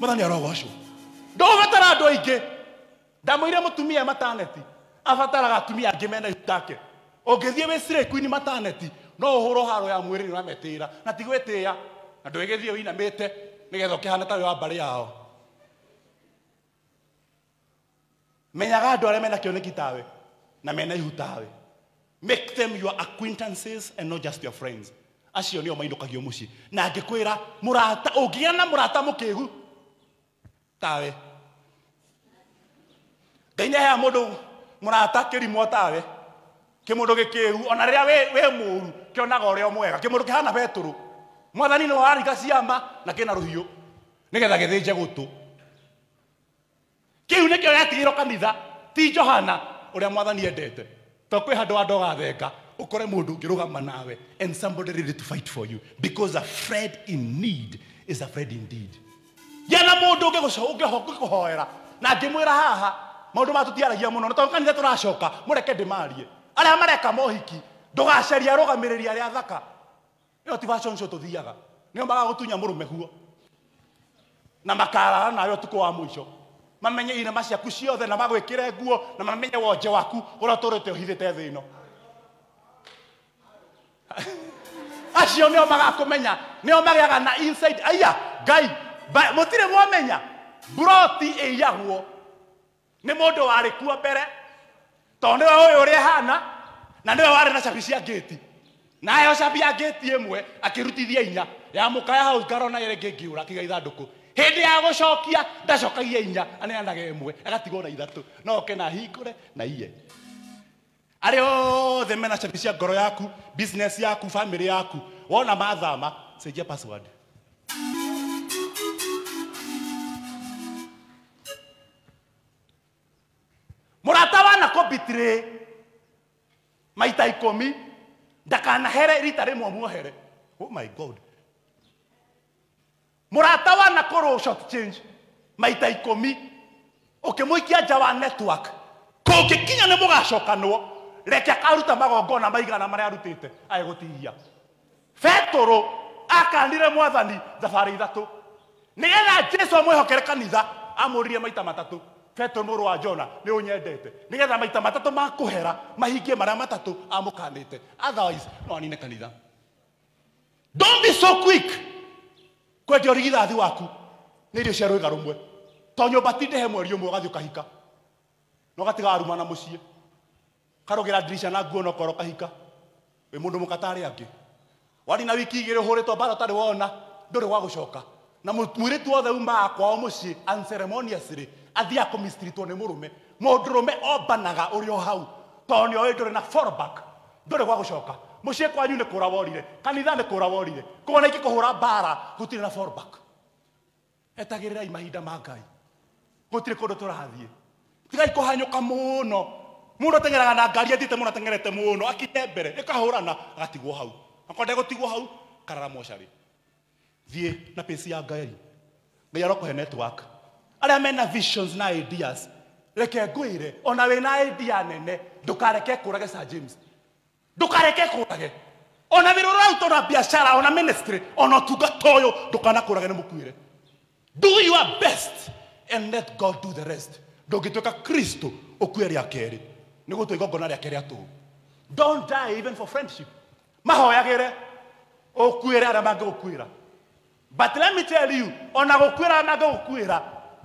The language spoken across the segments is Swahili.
murani arogocwo ndugubatara andu aingi ndamuire mutumia mataneti abataraga atumia angĩ mena itake ũngĩthiĩ wĩ cirĩkuini mataneti no ũhũrwo haro ya mwĩrĩ nĩ ũrametĩĩra na ti gwĩtĩĩa na ndwĩgĩthiĩ ũinamĩte nĩgetha ũkĩhana ta wĩ wa mbarĩ yao menyaga andũ arĩa mena kĩoneki tawe na mena ihu tawe make them your acquaintances and not just your friends acio nĩo mainũkagio mũciĩ na ngĩkwĩra mũrata ũngĩgĩa na mũrata mũkĩgu tawe ngai nä hea må ndå må rata kä rimwo tawe kä må ndå gä kä ru ona rä rä a wä må ru kä onaga å rä a mwega kä må ndå kä hana betũrå mwathani nä wararinga ciama na kä na rå hiå nä getha gä thä nje gå tå kä u nä kä o gäatigä rwo kanitha ti johana å rä a mwathani endete to kwä handå andå gathenga å kore må ndå ngä rå gama nawe and somebody ready to fight for you because a friend in need is a friend indeed yana mundu ngi ngi kuhoera na ngi mwira haha maundu ma tutiaragia muno tondu kanitha turacoka mureke ndimarie ara mareka mohiki ndugaceria rugamiriria ria thaka yo ti fashion show tuthiaga mbaga gutunya murume huo na makara na yo tuko wa muico mamenye ina irema ciaku ciothe na magwikire nguo na mamenye wonje waku uria turite uhithite thino ino acio nio magakumenya nio magiaga na inside aya ngai mutirä mwamenya broti ä yahuo nä må ndå warä kuo mbere tondå nä we å yå å rä ehana na nä we warä na cabi cia ngäti na aheo cabi ya ngäti ä mwe akä rutithia inya ya må kaya hau ngarona ä rä ngä ra kiga ithandå kå hä ya gå cokia ndacokagia inya aneanaga ä mwe agatigwo na ithatå no oke na hingå re na iye arä othe mena cabi cia ngoro yaku business yaku family yaku wona mathama cenjia password arbitrate maita ikumi ndakanahere rita rä muohere oh my god murata wa nakoro shot change maita må ikia nja wa network nä må gacokanwo reke akaruta magongona maigana marĩa gå tihia betũrũ akanire mwathani thabarĩ ithatũ nĩgetha jesu hokere kanitha ririe maita matatå petero må wa jona ni å nyendete nä getha maita matatå makå hera mahingie marä a matatå amå kanä te no anine kanitha don't be so quick kwendia å rigithathi waku nä irio cia rwä ga rå mwe to nyå mba tindehe mweri å mwe å gathiä å kahika na å gatiga aruma na må ciä karå na nguo nokoro kahika wä må ndå må katarä wari na wiki igä rä hå rä two mbara tarä wona ndå wa gå na mwiritu rä tu wothe uma akwao må ciä athia kumistirito ni murume mundurume obanaga uri o hau to ni oi ndure na fallback ndure gwa gucoka mucie kwanyu ni kura worire kanitha ni kura worire kuona iki kuhura bara gutire na fallback etagirirai imahinda ma ngai gutiri kundu turathie tigai kuhanyuka muno mundu atengeraga na ngari athiite mundu atengerete muno akite mbere ikahurana agatigwo hau akonde gutigwo hau karara mocari thiä na pesi ya ngai ngai arokuhe network arä mena visions na ideas reke ngwä ona wä na idea nene ndåkareke kå sa james ndåkareke kå rage ona wä rä uto na biashara ona ministry ona ũtungata å yå ndåkanakå rage nä må do your best and let god do the rest ndångä tuä ka kristo å kue rä a tu nä gå tå igongona rä ake rä don't die even for friendship mahoyagä re å kuä but let me tell you ona gå kuä ra mangä gå kuä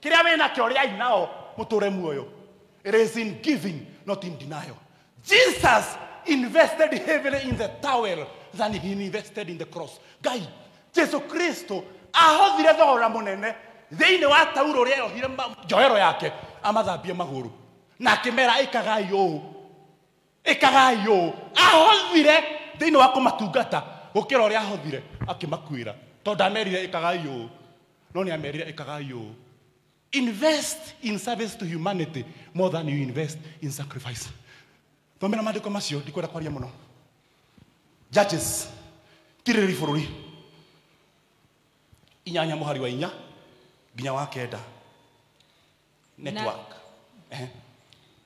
kiria wina kio ria inao muture muoyo it is in giving not in denial jesus invested heavily in the towel than he invested in the cross ngai jesu kristo ahothire thogora munene thĩinĩ wa tauro ũrĩa eyohire njoero yake amathambie maguru na akĩmera ĩkagai ũũ ĩkagai ũũ ahothire thĩinĩ wa kũmatungata gũkĩra ũrĩa ahothire akĩmakuĩra tondũ ndamerire ĩkagai ũũ no nĩ amerire ĩkagai ũũ Invest in service to humanity more than you invest in sacrifice. Thomera maandiko macio ndikwenda kwaria muno. Judges tiriri bururi inyanya muhari wa inya nginya wa kenda network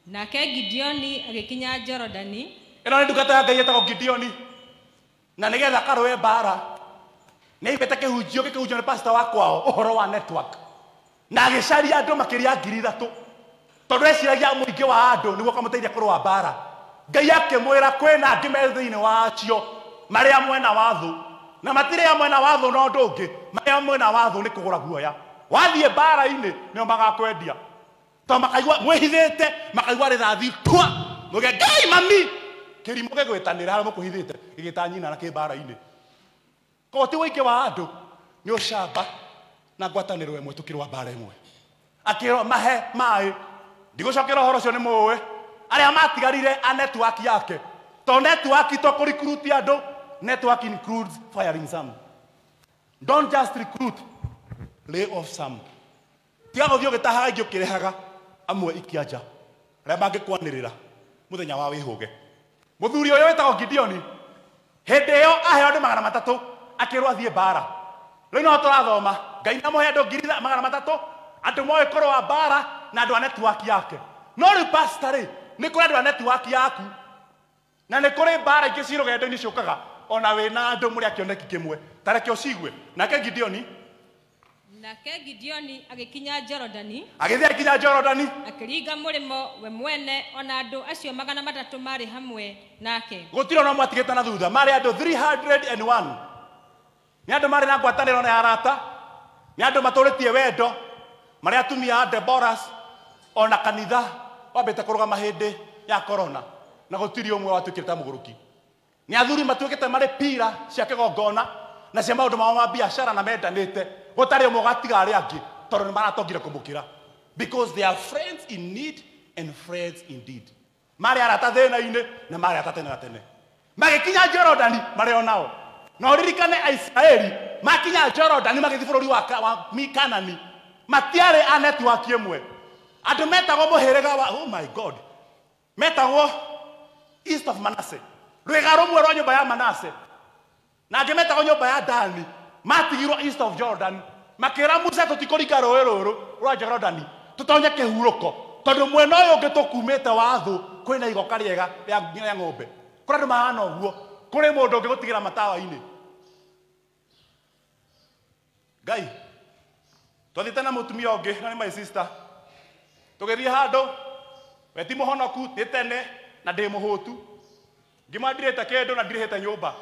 nake Gideoni agikinya Jordani. ino nä ndungata ya ngai etagwo gideoni na nä getha karå e mbara nä aibä te kä hunjio gä kä pasta wa kwao å horo wa network na agĩcaria andũ makĩria ngiri ithatũ tondũ eciragia mũingĩ wa andũ nĩguo kamũteithia kũrũa mbara ngai akĩmwĩra kwĩna angĩ me thĩinĩ wa acio marĩa mwena wa thũ na matirĩ a mwena wa thũ na ũndũ ũngĩ marĩa mwena wa thũ nĩ kũgũra guoya wathiĩ mbara-inĩ nĩo magakwendia to makaigua mwĩhithĩte makaigua rĩthathi twa mũge ngai mami kĩrimũ gĩgwĩtanĩra harĩa mũkũhithĩte gĩgĩtanyina na kĩ mbara-inĩ koguo ti ũingĩ wa andũ nĩ ũcamba na ngwatanä mwe tå kä rwa mbara ĩmwe akä mahe maä ndigå cokera å horo å cio nä må ä arä a matigarire a network yake to network to kurikruti rikuruti andå network includes firing some don't just recruit lay off some tia gå thiä å gä tahaga ingä å kä rehaga amwe ikianja arä a mangä kwanä rä ra må thenya wa wä hå ge må thuri å yå wä tagwo gideoni hä ndä ä yo aheo andå magana matatå akä rwo athiä rä no tå rathoma ngai nä amå andå ngiri magana matatå andå moä korwo wa mbara na andå a netiwaki yake no rä pasta rä nä kå rä andå a netiwaki yaku na nä kå rä mbara ingä ci gendo-inä ciåkaga ona wä na andå må rä a oneki kä mwe tareke å cigwe nake gideoni nake gideoni agĩkinya jorodani agĩthiĩ nginya jorodani akĩringa mũrĩmo we mwene ona andũ acio magana matatũ marĩ hamwe nake gũtirĩ ona mwatigĩte na thutha marä andå 301 nä andå marä na ngwatanä na arata nä andå matå rä tie wendo marä atumia a deboras ona kanitha wambä te kå rå gama hä ndä ya korona na gå tirä å mwe watuä kä re ta må gå rå ki nä athuri matuä kä te marä pira cia kä gongona na cia maå ndå mao ma biacara na mendanä te gå tarä å mwe gatiga arä angä tondå nä maratongire kå må kä ra because they are friends in need and friends indeed marä arata thä na-inä na marä ata tene na tene magä kinya jorodani marä onao na uririkane aisiraeli makinya jorodani magithii bururi wa mikanani matiarĩ a netiwaki ĩmwe andũ metagwo mũhĩrĩga wa oh my god metagwo east of manase rwĩga rũmwe rwa nyũmba ya manase na angĩ metagwo nyũmba ya dani matigirwo east of jordan makĩra musa tũtikũringa rũĩ rũrũ rwa jorodani tũtonye kĩhurũko tondũ mwena ũyũ ũngĩ tũkumĩte wa thũ kwĩna igoka rĩega rĩa ng'ombe kũrĩ andũ mahana ũguo kuri mundu ũngĩ gũtigĩra matawa ini ngai twathiä te na må tumia å ngä na nä maä tå gä thiä handå we ti må honoku tä tene na ndä må hå tu ngä ma ndirä te kä ndå na ndirä hä te nyå mba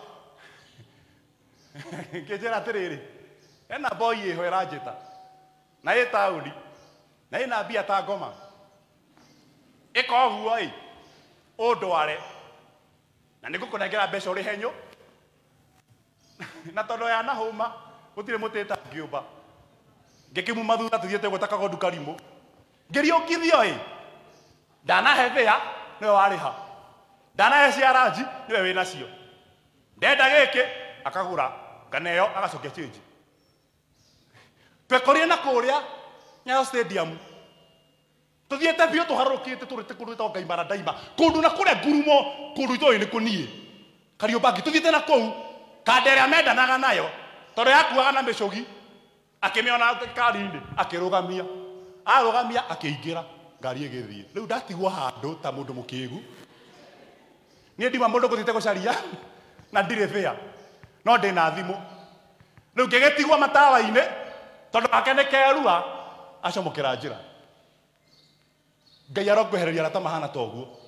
ngä njä ra atä rä rä ena boi ä ho ä ranjä ta na ä taå ri na ä na mbia ta ngoma ä koguo ä å ndware na nä ngå kå nengera mbeca å rä henyå na tondå yanahå ma gutire mutita ngiumba ngikimu mathura tuthiete gweta kagondu karimũ ngĩriũkithio ĩ ndanahe thĩa nĩwe warĩha ndanahe ciaranji nĩwe wĩ nacio ndenda gĩkĩ akagũra yo agacokia cĩnji twekorire na kũrĩa nyayo stadium tuthiete biũ tũharũrũkĩte tũrĩte kũndũ ĩtagwo ngaimara ndaima kũndũ na kũrĩa ngurumo kũndũ itoĩ nĩ kũniĩ kariũmbangi te na kou kanda ĩrĩa mendanaga nayo tondå yakuaga na mä cågi akä mä ona kari-inä akä rå gamia arå gamia akä ingä ra ngari ä gä thiä rä u ndatigwo handå ta må ndå må kä gu niä ndima må ndå gå na ndirä bä no ndä na thimå rä u ngä gä tigwo matawa-inä tondå wake nä kerua acomå ra njä ra ngai arongwehereria arata mahana toguo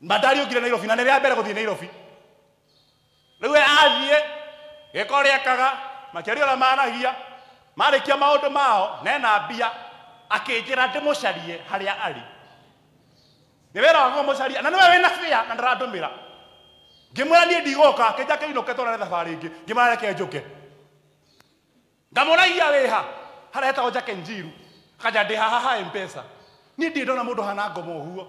mandari å ngire nairobi na nä rä a mbere gå thiä nairobi rä u athiä gä makiaria ria maragia kia maundu mao nena mbia akinjira ndimucarie haria ari ni wira wakwa mucaria na niwe wina bia na ndirandumira ngimwira nie ndigoka ke kiinuke twara thabari ingi ngimwira reke njuke ngamuragia wiha haria hetagwo njake njiru kanja ndi haha ha mpesa ni ndindona mundu hana ngomo huo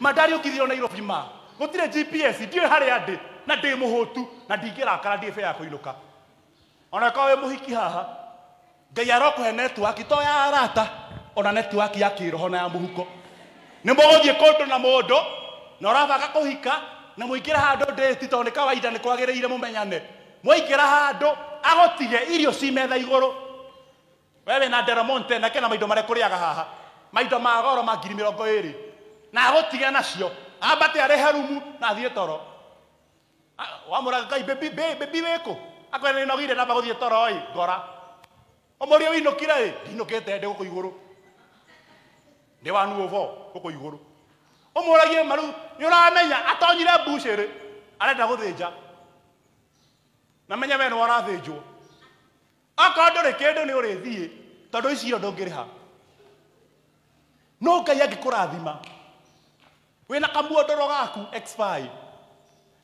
mandari na nairobi ma gutire gps ndiũĩ harĩa ndĩ na ndĩ mũhũtu na ndingĩrakara ndĩ bea kũinũka ona korwo wä må hiki haha ngai arokå he netiwaki to ya arata ona netiwaki ya kä roho na ya må huko nä må gå thiä kå ndå na må ndå na å rabaga kå hika na må ingä ra handå ndäti tondå nä kawaida nä kwagä rä ire må menyane mwaingä ra handå agotige irio cimetha igå rå we wä na nderomonte na kena maindo marä kå rä aga haha maindo ma goro ma ngiri mä rongo ä rä na agotige nacio ambate arä herumu na athiä toro ah, wamå raga ngai mbämbi wä kå akwä nä nogire namba gå thiä toro ngora å må rä wä inå kire ä ndinå kä te ndä gå kå igå rå ndä wanuå bo gå kå igå rå å må ragie maru nä å ramenya atonyire mbucä arenda gå thä nja na menye we nä warathä njwo okorwo ndå rä kä ndå nä å rä thiä tondå icio ndå ngä rä ha no ngai angä kå rathima wä na kamuondoro gaku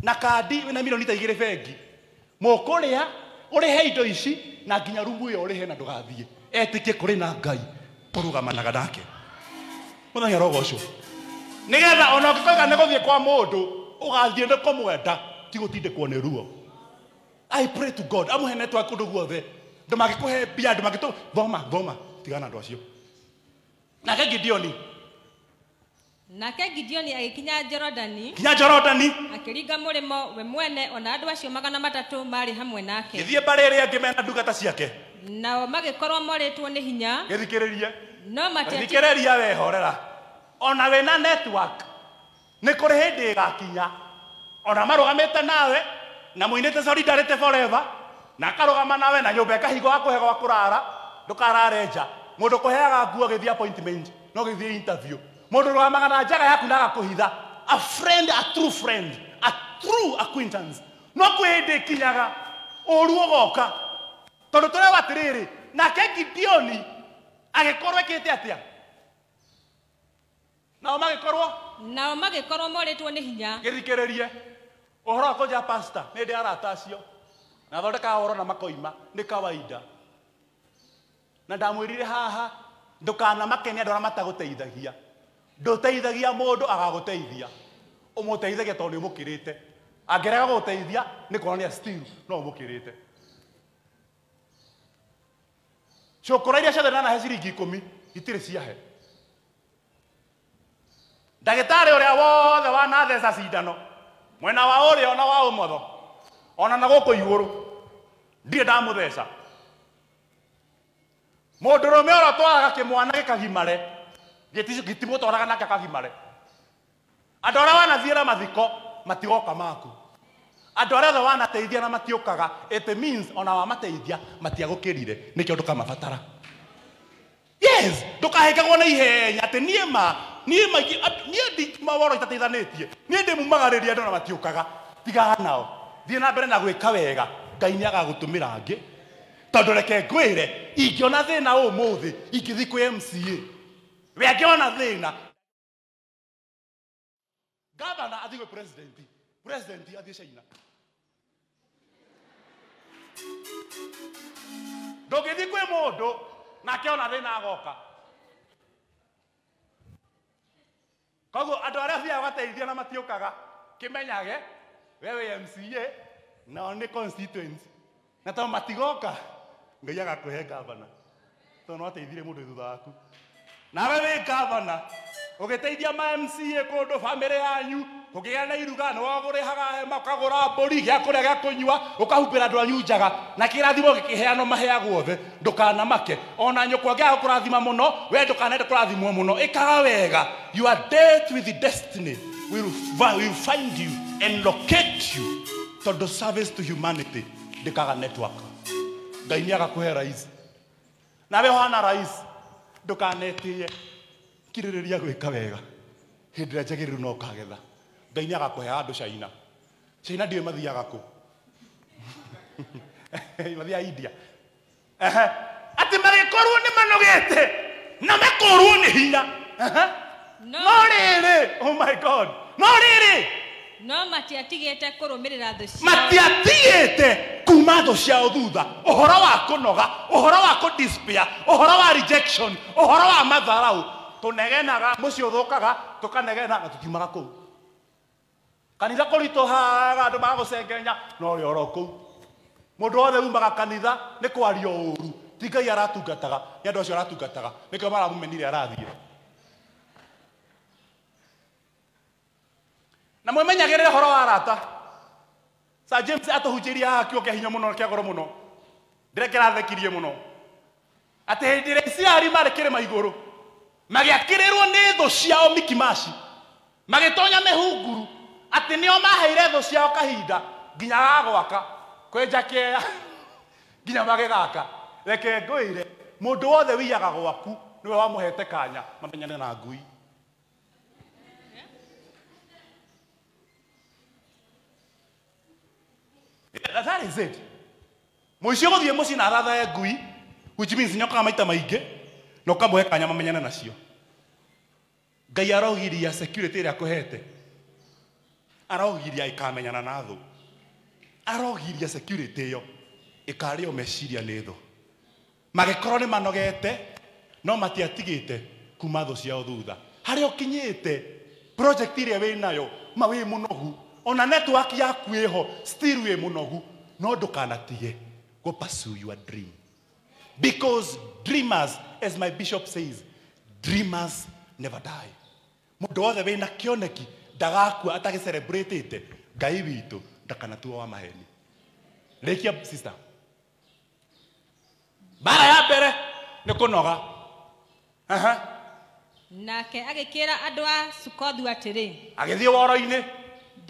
na kandi wä na milioni ta igä rä bengi mokuria urihe indo ici na nginya rumu iyo urihe na ndugathie etike kuri na ngai turugamanaga nake muthenya rogocwo nigetha ona ngikoiga ni guthie kwa mundu ugathie ni kumwenda ti gutindikwo ni ruo i pray to god amuhe netwa kundu guothe andu magikuhe mbia andu magitu thoma thoma tigana andu acio nake gideoni nake gideoni agĩkinya jorodani kinya jorodani akiringa murimo we mwene ona andũ acio magana matatu mari hamwe nake githie mbarĩ ĩrĩa ĩngĩ mena ndungata ciake nao magĩkorwo moritwo ni hinya gĩthikĩrĩrie no mathikĩrĩria wehorera ona wĩna network nĩ kũrĩ hĩndĩ ĩgakinya ona marũgamĩte nawe na mũinĩte solidarity forever na akarũgama nawe na nyũmba ĩkahingo gakũhe gwa kurara ndũkarare mundu kuheaga nguo githie appointment no githie interview mundu wa magana njaga yaku ndagakuhitha a friend a true friend a true acquaintance no kwä ndä kinyaga å ru å goka tondå tå reo atä rä rä nake gideoni agä korwo ä kä te atä a nao magä korwo nao hinya gä thikä rä rie å horo wa kå nja pasta nä ndä arata acio na thondeka horo na makoima nä kawaida na ndamwä rire haha ndå kana makene andå arä a matagå nduteithagia mundu agaguteithia umuteithagia tondu umukirite angirega guguteithia ni nä still no umukirite ciukura iria ciothe nanahe ciringi mi itirä ciahe rä a wothe wanatheca cindano mwena wa a ona wa motho ona na gũkũ igũrũ ndirĩ ndamũtheca mũndũrũme ũrĩa twaraga gä kagimare gitimu gĩtigũtwaraga na gakagimare andũ arĩa wanathiĩra mathiko matigoka maku andå arä othe wanateithia na matiåkaga it means ona wamateithia matiagåkärire nä kä o ndå kamabatara yes ndå kahäkagwo na ihe atä niä ma niä maingä niä maworo itateithanä tie niä ndä mumagarä ria andå na matiåkaga tigaga nao thiä na mbere na gwä ka wega ngai nä agagå tå mä ra ngä tondå reke ngwä re ingä ona thä na å må thä ingä thiä kwä mca weakiona thina gavana athi gwä president president athiä caina ndå ngä thi kwä må ndå nake ona thä na agoka koguo andå arä a biaga gateithia na matiå kaga kä menyage we wä mca nao nä constituency na to matigoka ngai agakå he gavana tondå no ateithire må ndå thutha waku na wewe ngavana å gä teithia ma mca kå ndå bamä yanyu kå gä na iruga no wagå haga hema å kagå ra mbåri gä a kå rä a gä a kå nyua å kahumbä ra andå anyu njaga na kä rathimo gä kä maheagwo othe ndå kanamake ona nyå kwa ngä aga kå rathima må we ndå kanende kå rathimwo må no ä kaga wega you are dead with the destiny we will find you and locate you to tondå service to humanity ndä kaga network ngai nä agakå he raici nawe hana raici ndukanetie kiririria gwika wega hindira ria no kagetha ngai nä andu andå caina caina ndiå mathiaga kå mathia india ati magäkorwo nä manogä te na makorwo nä hinya no rä rä no rä oh rä no matiatigete kurumirira thu ciao matiatigite kuma thu ciao thutha uhoro wa kunoga uhoro wa kudispair uhoro wa rejection uhoro wa matharau tunegenaga mucio thukaga tukanegena na tutimaga kuu kanitha kurituhaga andu magucengenya no ri oro kuu mundu wothe umaga kanitha ni kwaria uru ti ngai aratungataga ni andu acio aratungataga nikio maramumenire arathiä na mwemenyagä horo wa arata sa james atå hunjä ria haha kä hinya må no kä agoro må no ndä rekä rathekirie må no atä hä ndä isiraeli marä kä rä maigå rå magä ciao mikimashi magä tonya mä hunguru atä o maheire thu ciao kahinda nginya gagwaka kwä njakä nginya magä gaka reke ngå mundu wothe wiyaga gwaku nä we wamå hete kanya mamenyane na ngui that is it muici guthie muci na arathae ngui which means nyokaga maita maingi na ukamũhe kanya mamenyane nacio ngai arogiria security ĩrĩa akũhete arogiria ĩkamenyana na thũ arogiria security ikari o meciria nĩ thũ magĩkorwo ni manogete no matiatigĩte kuma thũ ciao thutha harĩa ũkinyĩte project ĩrĩa wĩ nayo ma wĩ ona network yaku iho still wi munogu no ndukanatige go pursue your dream because dreamers as my bishop says dreamers never die mundu wothe wina kioneki ndagakua atagicelebrated ngai witu ndakanatua wa maheni rekia sister mbara ya mbere nä kå noga nake agä kä ra andå a sukothi atä rä agä thiä woro-inä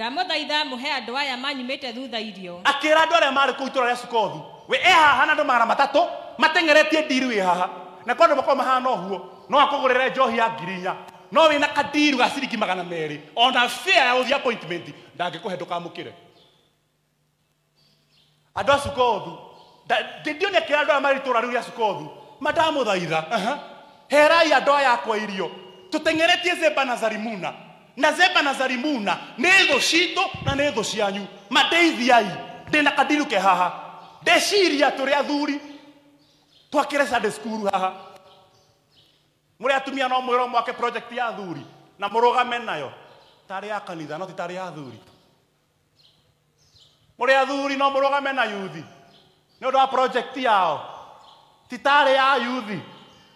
ndamuthaitha muhe andu aya manyumite thutha irio akira andu aria mari kuu itura ria sukothu we e haha na andu magana matatu mateng'eretie ndiri wi haha na kwa andu makorwo mahana huo no akũgũrĩre njohi ya ngiri no no na kadiru ga ciringi magana merĩ ona fare ya gũthiĩ appointment ndangĩkũhe ndũkamũkĩre andũ a sukothu ndĩndionia kĩrĩa andũ aya marĩ itũũra rĩu rĩa sukothu mandamũthaitha herai andũ aya akwa irio tũteng'eretie zeba na zarimuna nazeba na nä thå citå na nä thå cianyu mateithiai ndä na ke haha ndeciria tå rä athuri twakä re skuru haha må rä atumia no mwä rwo mwake project ya athuri na må rå game nayo tarä ya kanitha no ti ya athuri må athuri no rå game na yuthi nä å wa project yao ti tarä ya yuthi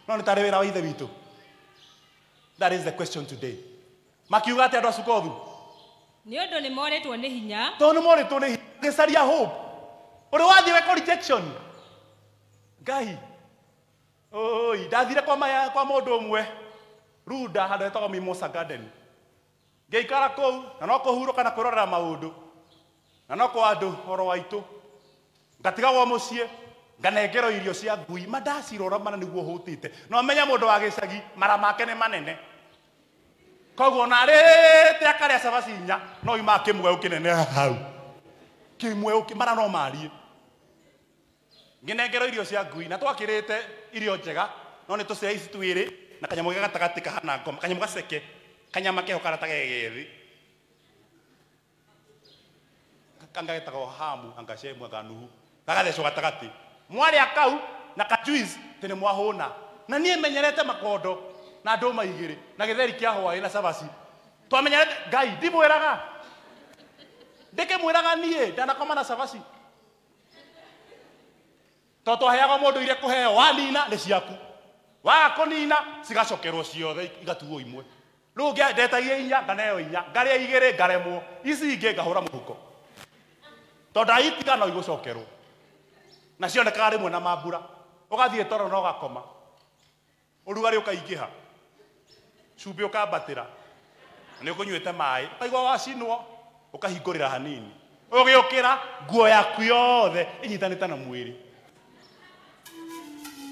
no ni tarä wä ra wa ithe witå that is the question today makiuga atä andå a cukothu nä å ndå nä hinya tondå nä morätwo nä hinya ngä hope å rä wathiä weko rejection ngai oi ndathire kwa maya kwa må ndå å mwe ruda handå hetagwo mimosa garden ngä ikara kå u na no kå hurå kana kwä ndå na no kwa andå horo waitå ngatigagwo må ciä nganengerwo irio cia ngui mandacirora mana nä guo te no menya må ndå wa gä cagi mara make nä manene koguo ona rä te akarä a cabaci inya no imaa kä mweå kä nene hau kä mweå mara no mariä ngä nengerwo irio cia ngui na twakä rä te irio njega no nä tå ceici twä rä na kanyamå gä gatagatä kahana ngoma kanyamå gaceke kanyama keho karatagegethä kangagetagwo hamu angacemwe gagathecwo gatagatä mwarä a kau na kajuis tä nä mwahå na na niä menyerete makondo na nduma igiri na githeri kia hwaĩ na cabaci twamenya ngai ndimwĩraga ndĩkĩmwĩraga niĩ ndanakoma na cabaci to twaheagwo mũndũ iria kũheo wanina nĩ ciaku waga kũnina cigacokerwo ciothe igatuo imwe rĩu ndetagia inya nganeo inya ngarĩa igĩrĩ ngaremwo ici ingĩ ngahũra mũhuko to ndaitiga no igũcokerwo na cionekaga rĩmwe na mambura ũgathiĩ toro na ũgakoma ũrugarĩ ũkaingĩha å kå nyuä te mai ukaigua wacinwo ra hanini ra nguo yaku yothe inyitanite na mwiri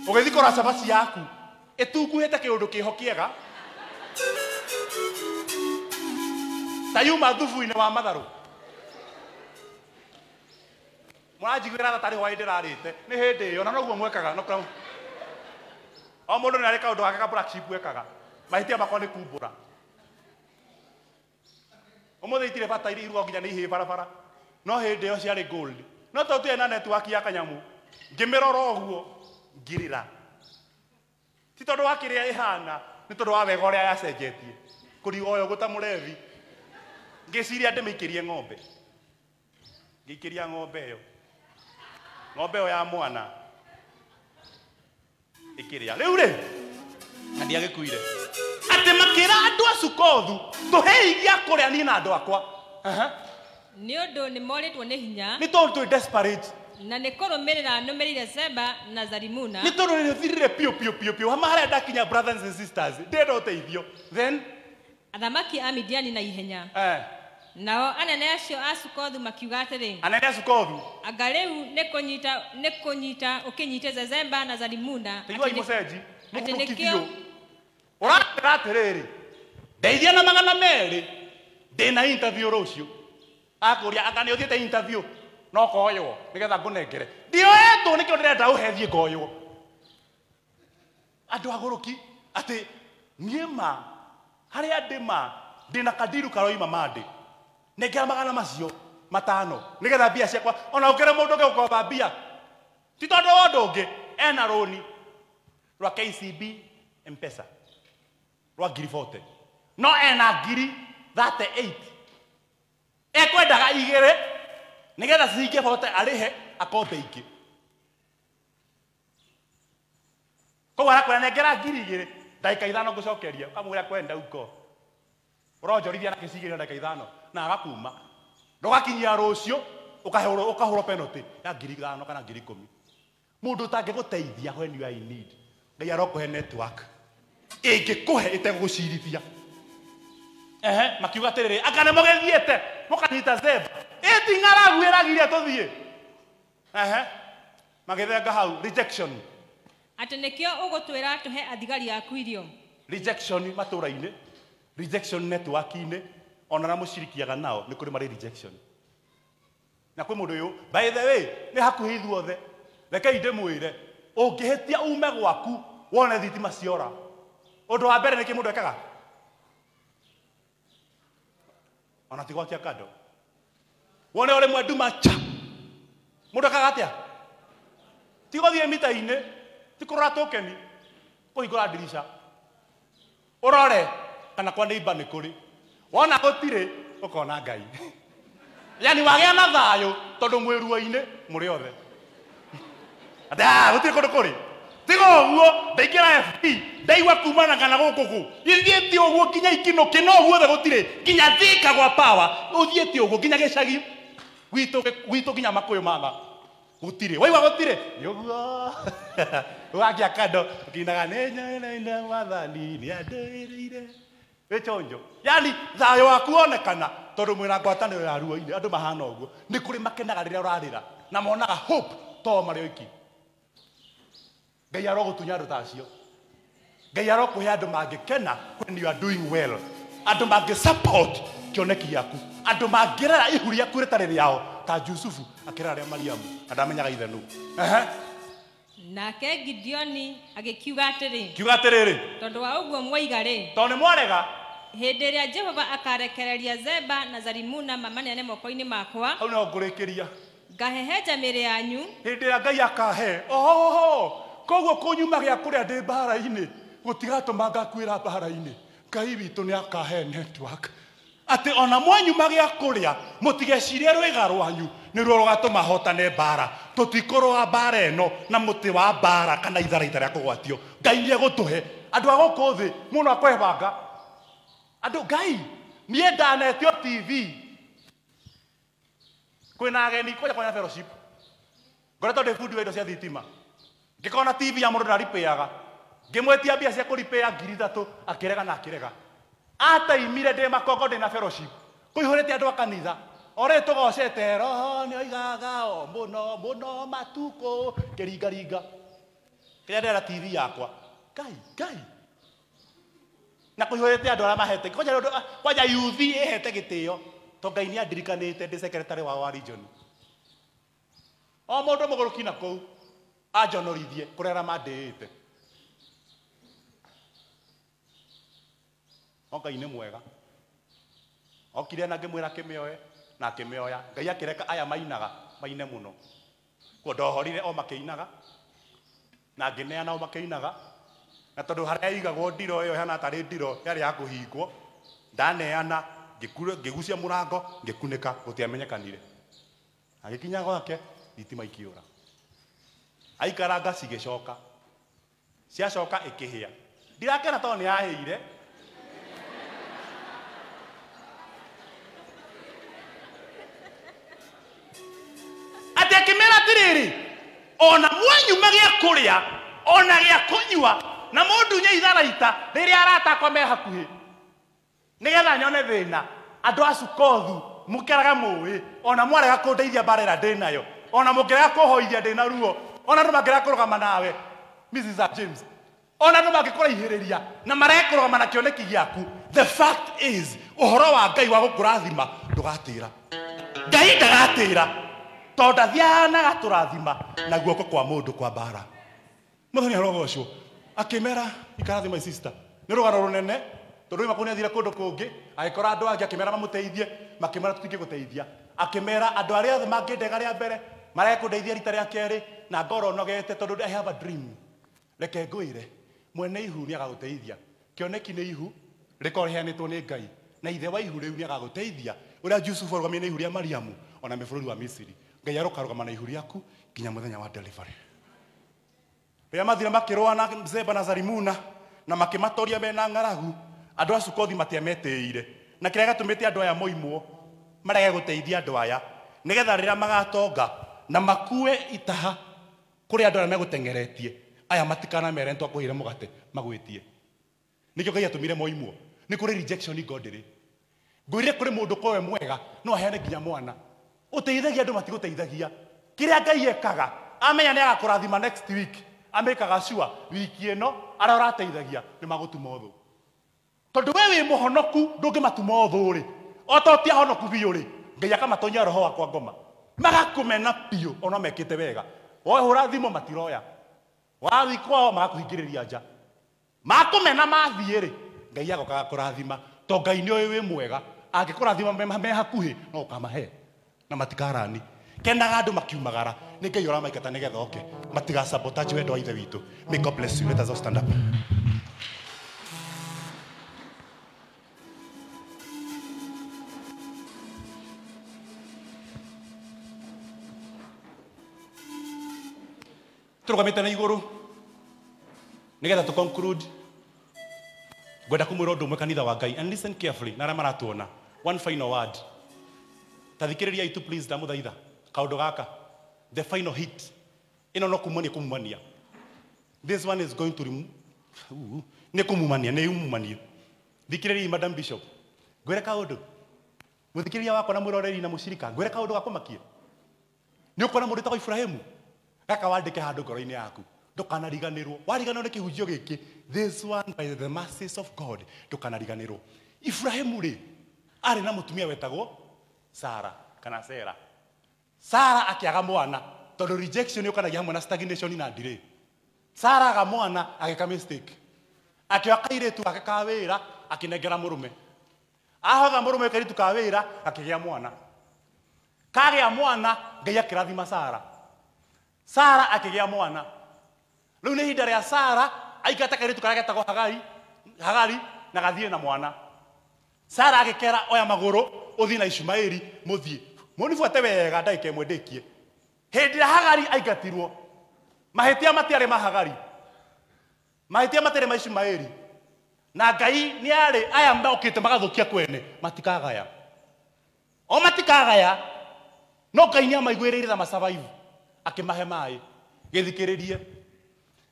ugithi kora cabaci yaku kä ho kiho ega ta yuma thubu inä wa hwaä ndä rarä te nä hä ndä ä yo na noguo mwekaga o må ndå nä kaũndũ kaå ndå black sheep wekaga makorwo mahĩtia makwa nĩ kumbũra ũmũthĩ itirĩ bata iria iruga nginya nä ihä barabara no hä hĩndĩ ĩyo ciarĩ gold no tondũ tũrĩ na netiwaki ya å guo ũguo ra ti tondå wa kä rä a ä hana nä tondå wa wega å rä a yacenjetie kå riga gå ta må ngä ciria ndä mä ikä rie ng'ombe ikä ngĩikĩria ng'ombe yo ng'ombe ä yo ya mwana rä ĩkĩrĩa rĩu rĩ na kuire atä makĩra andũ a sukothu tũhei gĩa kũrĩa niĩ na andũ akwa nĩ ũndũ nĩ morĩtwo nĩ hinya nĩ tondũ twĩ desperate na nä kå rå mä rä ra nå mä rä ire zeba na zarimuna nä tondå nä thirire piå piå piå piå hama harä a ndakinya brothers and sisters ndenda å teithio then athamaki a midiani na ihenya eh. nao anene acio a sukothu makiuga atĩrĩ anene a sukothu anga rĩu nĩ kũnyita nĩ kũnyita ũkĩnyite zezeba na zarimuna atigua imũcenji mũkunũkithio urambira atiriri ndeithia na magana meri ndina interview rucio akuria anga ni uthiite interview no koywo nigetha ngunengere nikio ndirenda uhethie ngoywo andu aguruki ati na kadiru karoima mandĩ nengera magana macio matano nĩgetha mbia ciakwa ona ũkĩre mbia ti ena rwa kcb mpesa rwa ngiri bote no ena ngiri thate ekwendaga igere nigetha ciinge bote arihe akombe ingĩ koguo arakwĩra nengera ngiri igĩrĩ ndagĩka ithano ngũcokeria ũkamwĩra kwenda uko ũronjorithia na gĩcigĩrĩra ndagĩka ithano na agakuma ndũgakinyia rũciũ ũkahũrwo penalty ya ngiri ithano kana ngiri ikũmi mũndũ ũtangĩgũteithia when you are in need ngai arokũhe network ingikuhe itegũcirithia ehe makiuga atĩrĩrĩ anga nĩ mũgethiĩte mũkanyita zeba ĩti ng'aragu ĩragire tũthiĩ ehe magĩthenga hau rejection atĩ nĩkĩo ũgũtwĩra tũhe athigari aku irio rejection matũra-inĩ rejection network-inĩ ona na mũcirikiaga nao nĩ kũrĩ marĩ rejection na kwĩ mũndũ ũyũ by the way nĩ hakuhĩ ithuothe rekei ndĩmwĩre ũngĩhĩtia ume gwaku wone thitima ciora undu wa mbere niki mundu ekaga ona ti gwakia kando wone ore mwendu macha mundu ekaga atia ti guthie mita-ini ti kurora tokeni kuhingura ndirisha urore kana kwa neiba nä kå rä wona gå tirä å kona ngai yani wagä a na thayå tondå mwä ruo-inä må rä othe gå tirä kå ndå kå rä tiga guo ndaingira FB ndaigua kumanaga na guku ku ithiete uguo nginya ikino kino guothe gå tirä nginya thika gwa power uthiete uguo nginya gicagi gwitu gwitu nginya makuyu matha gutire waigua gutire yoguo wakia å kinaga nä nenyainaina wathani nä ire wä conjo yani thayå waku wonekana tondå mwä na ngwata nä ya ruo andå mahana å guo nä kå rä makenaga rä rä a å rarä ra na monaga hope to marä iki ngai tunya andå tacio ngai arokå he andå mangä kena when you are doing well andå mangä support oneki gäaku andå mangä rera ihu tarä rä ao ta jusufu akä rera rä a mariamu na ndamenyaga ithenu nake gideoni atä rä kiuga atĩrĩrĩ tondå wa guo mwaiga rä tondå nä mwarega hĩndĩ ĩrĩa jehova akarekereria zeba na zarimuna mamanene moko-inĩ makwa hau kä ria ngahehenja rä yanyu hĩndĩ ĩrĩa ngai akahe ohoho koguo kunyumagia kuria ndi mbara-ini gutigatuma ngakuira mbara-ini ngai witå nä akahe network ate ona mwanyuma gä a kå rä a må tigecirie rwä rwanyu nä ruo rå gatå mahotane mbara tå wa bara eno na muti wa bara kana ithara ithara a kå gwatio ngai nä egå tå he andå a gå kå thä må no akwebanga andå ngai niä ndanetio tv kwä na ageni kwanja kwanja ngoretwo ndä bundi wa indo cia thitima ngikona tv ya mundu na ripeaga ngimwetia mbia cia kuripea ngiri ithatu akirega na akirega ata imire de makongo ndi na fellowship kuihurite andu a kanitha ore tugocete roho ni oigaga o muno muno matuko kiringaringa kiria ndera tv yakwa kai kai na kuihurite andu aria mahete kwanja yuthi ihete gitio to ngai ni andirikanite ndi secretary wa wa region o mundu muguruki na kuu anjonorithie mandä ä te ongai nä mwega okire na mä oe na oya ngai reka aya mainaga maine mũno kuo ndohorire o inaga na neanao o inaga na tondũ harĩa yaigagwo ndiro yo hana tarä ndiro yarä ya hingwo ndaneana ka gå tiamenyekanire gũtiamenyekanire kinya gwake å ra aikaranga cigĩcoka ciacoka ikihia ndirakena tondũ nĩ yahĩire atĩ akĩmera tiriri ona mwanyuma gĩa kuria ona gia kunywa na nya itharaita arata aratakwa me hakuhi nigetha nyone thina andũ acukothu mukeraga mũkeraga ona mwarega kundeithia mbarera ndĩ nayo ona mukeraga kũhoithia ndĩ ruo ona andå mangä rakå nawe Mrs. James ona andå mangä kå raihä na marekå rå gama na kä oneki gä fact is ũhoro wa ngai wa gå kå rathima ndå gatä ra ngai ndagatĩ ra tondå ndathiaga na rathima na guoko kwa må ndå kwa mbara må thenya rogocwo akä mera ikarathi my nä rå gano rå nene tondå makå nä athire kå ndå kå ngä agä kora andå angä akä mera mamå teithie makä mera tå tingä gå teithia akä mera andå arä othe mangä ndega rä a mbere marekũndeithia rita rĩa keri na ngoro nogete tondu i have a dream reke ngwĩre mwene ihu nĩ agagũteithia kĩoneki nĩ ihu rĩkorehanĩtwo nĩ ngai na ithe wa ihu rĩu nĩ agagũteithia ũrĩa jusufu arũgamire na ihu rĩa mariamu ona mĩbũrũri wa misiri ngai arũkarũgama na ihu rĩaku nginya mũthenya wa delivery rĩrĩa mathire makĩrũa na zeba na zarimuna na makĩmatoria mena ng'aragu andũ a sukothi matiametĩĩire na kĩrĩa gĩatũmĩte andũ aya moimwo marege gũteithia andũ aya nĩgetha rĩrĩa magatonga na makue itaha kuri andu aria megutengeretie aya matikana mere kuhire mugate magwitie nikio ngai atumire moimwo ni kuri rejection god ri ngwire kuri mundu kowe mwega no aheane nginya mwana uteithagia andu matiguteithagia kiria ngai ekaga amenya ni agakurathima next week amekaga sure wiki ino aria urateithagia ni magutuma uthu tondu we wi muhonoku ndungimatuma uthu ri o ta honoku biu ri ngai akamatonyia roho wakwa ngoma magakumena biå ona te wega ra thimå matiroya wathiĩ kwao ria nja mena mathiä rä ngai agokaga kũrathima to ngai nĩ ũĩ wä mwega angĩkũrathima me hakuhĩ no kamahe na matikarani kenaga andå makiumagara nĩ ngai nä getha oke matigasabotaji wendo wa ithe witå may god bless you let us all stand up tå na igå nä to conclude ngwenda kå mwä ra å ndå kanitha wa ngai and listen carefully na maratuona one final word tathikä rä riai please damu thaitha kaå gaka the final hit ino no kumwani kå mumania this one is going to remove ne kå mumania nä umumanie thikä rä madam bishop ngwä re kaå ndå må na mwä roreri na må cirika ngwä re kaå ndå gakå makie nä å gaka wandĩke handå ngoro-inä yaku ndũkanariganä rwo wariganä rwo nä kä hunjio gä kä this one by the masses of god ndũkanariganä rwo iburahĩmu rĩ arĩ na mũtumia wetagwo sara kana sera sara akĩaga mwana tondũ rejection yũkanagia hamwe na stagnation na delay sara aga mwana ka mistake akĩoya tu gake ka wĩra akĩnengera mũrũme ahoga mũrũme tu ka wĩra akĩgĩa mwana kagĩa mwana ngai akĩrathima sara sara akigea mwana rä ni nä ihinda rä sara aingata kairä tu getagwo hagari na gathiä na mwana sara agä oya maguru rå na ishumaeli muthie thiä må wega ndagä ka ä mwe hagari aingatirwo mahä tia ma hagari mahä tia ma ishumaeli na ngai ni arä aya mokä te magathå kia kwene matikagaya o matikagaya no ngai nä amaiguä rä na masurvive akimahe mai githikiririe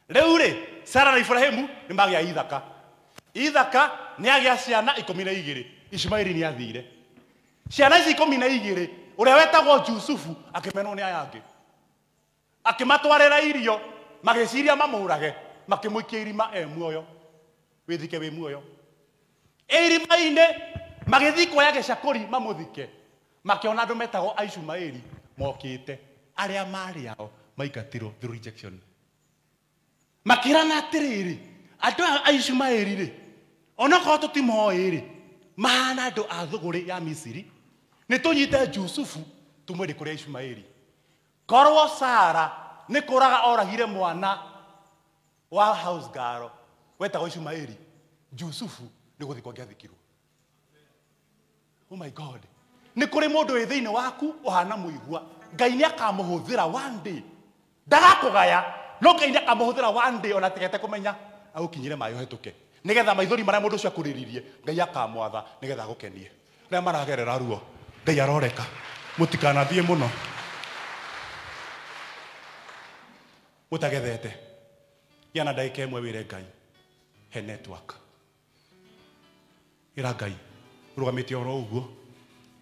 riu ri sara na iburahimu ni magĩa ithaka ithaka nĩ agĩa ciana ikũmi na igĩrĩ ishumairi nĩ athire ciana ici ikũmi na igĩrĩ ũrĩa wetagwo jusufu akĩmenwo nĩ aya angĩ akĩmatwarĩra irio magĩciria mamũrage makĩmũikia irima e muoyo wĩthike wĩ muoyo e irima-inĩ magĩthiĩ kuoya gĩcakũri mamũthike makĩona andũ metagwo aishumaĩri mokĩte aria maria ao maingatirwo the rejection makĩrana atĩrĩrĩ andũ a ishumaĩri rĩ onokorwo tũtimoĩ rĩ mahana andũ a thũgũrĩ ya misiri nĩ tũnyite jusufu tumwĩrĩ kũrĩa ishumaĩri korwo sara nĩ kũraga orahire mwana wa house garo wetagwo ishumaĩri jusufu nĩ gũthikwo angĩathikirwo oh my god nĩ kũrĩ mũndũ wĩ thĩinĩ waku ũhana mũigua ngai nä akamå hå one day ndagakå gaya no ngai nä akamå hå thä ra one day ona tigete kå menya agå kinyire maä å hetå ke nä getha maithori marä a må ndå cio akå rä ririe ngai akamwatha nä getha agå kenie rä a maragerera ruo ngai aroreka må tikanathiä må no må tagethete yana ndagä ka ä mwe wä re ngai he network ä ra ngai rå gamä te oro å guo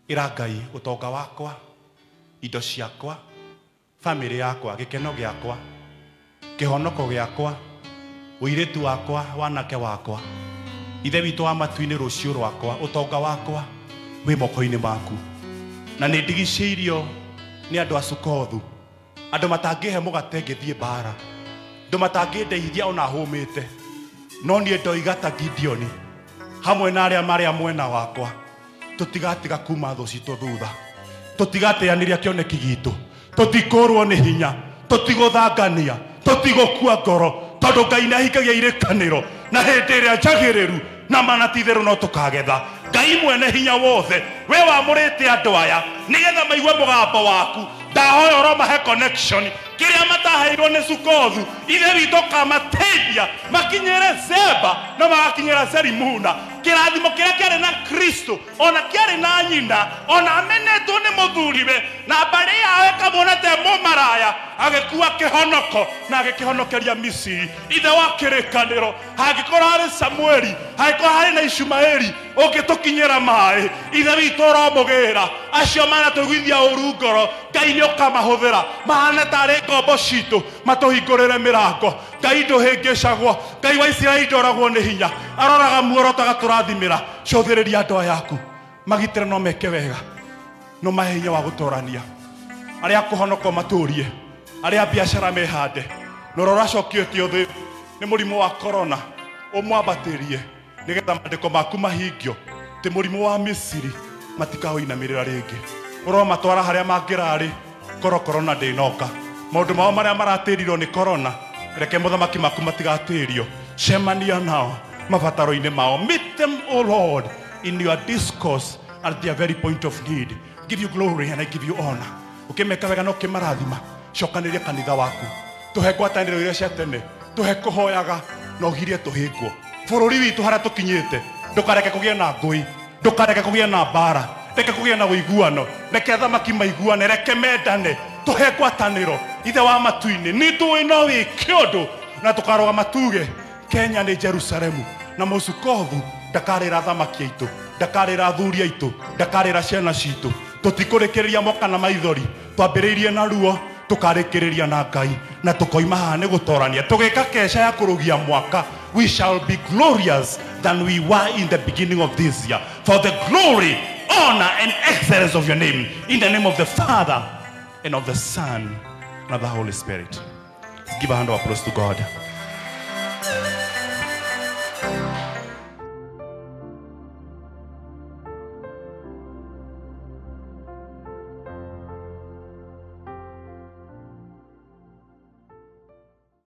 ä ra ngai å tonga wakwa indo ciakwa bamĩrĩ yakwa gĩkeno gĩakwa kĩhonoko gĩakwa ũirĩtu wakwa wanake wakwa ithe witũ wa matu-inĩ rũciũ rwakwa ũtonga wakwa wĩ moko-inĩ maku na nĩ ndigicĩirio nĩ andũ acukothu andũ matangĩhe mũgate ngĩthiĩ mbaara andũ matangĩndeithia ona hũmĩte no niĩ ndoiga ta gideoni hamwe na arĩa marĩa mwena wakwa tũtigatiga kuma thũ citũ thutha tutigateaniria kioneki gitu tutikurwo ni hinya tutiguthangania tutigukua ngoro tondu ngai nä ahingagia irä na hä ndä ä rä a njagä na manatitherå no tå kagetha ngai mwene hinya wothe we wamå te andå aya nä getha maigue må gambo waku ndahoya å romahe kä rä a mataheirwo nä cukothu ithe witå kamateithia makinyä re zeba na magakinyä ra zerimuna kä rathimo kä rä a kä arä na kristo ona kä arä na nyina ona amenetwo nä muthuriwe na mbarĩ yao ĩkamwonete mũmaraya agĩkua kĩhonoko na agĩkĩhonokeria misiri ithe wa kĩrĩkanĩro hangĩkorwo harĩ samueli hangĩkorwo harĩ na ishumaeli ũngĩtũkinyĩra maaĩ ithe witũ ũromũgĩra acio manatũiguithia ũru ngoro ngai nĩ ũkamahũthĩra mahane tarĩ ngombo citũ matũhingũrĩre mĩrango ngai ndũhĩngĩcagwo ngai wa isiraeli ndoragwo nĩ hinya aroraga muoro agatũrathimĩra cũthĩrĩria andũ yaku magitĩre no meke wega no mahenya wa gutorania ari akuhonoko maturie ari abiashara mehande na rora tio thi ni murimo wa corona umwambatirie nigetha mandiko maku mahingio ti murimo wa misiri matikahoinamirira ringi uro matwara haria mangirari korokoro na ndinoka maundu mao maria maratirirwo ni corona reke muthamaki maku matigatirio cemania nao mabataro-inĩ mao meet them o lord in your discourse at their very point of need give you glory and I give you honor ukimeka wega na ukimarathima cokanĩrie kanitha waku tũhe ngwatanĩro iria cia tene tũhe kũhoyaga na ũgirie tũhĩngwo bũrũri witũ harĩa tũkinyĩte ndũkareke kũgĩe na ngũĩ ndũkareke kũgĩe na mbara reke kũgĩe na ũiguano reke thamaki maiguane reke mendane tũhe ngwatanĩro ithe wa matu-inĩ nĩ tũĩ no wĩke ũndũ na tũkarũgama tuge kenya nĩ jerusalemu na mũsukothu ndakarĩra thamaki aitũ ndakarĩra athuri aitũ ndakarĩra ciana citũ tutikurikiriria moka na maithori twambiriirie na ruo tukarikiriria na ngai na tukoima haha ni gutorania tugika kesha ya kurugia mwaka we shall be glorious than we were in the beginning of this year for the glory honor and excellence of your name in the name of the father and of the son and of the holy spirit give a hand of applause to god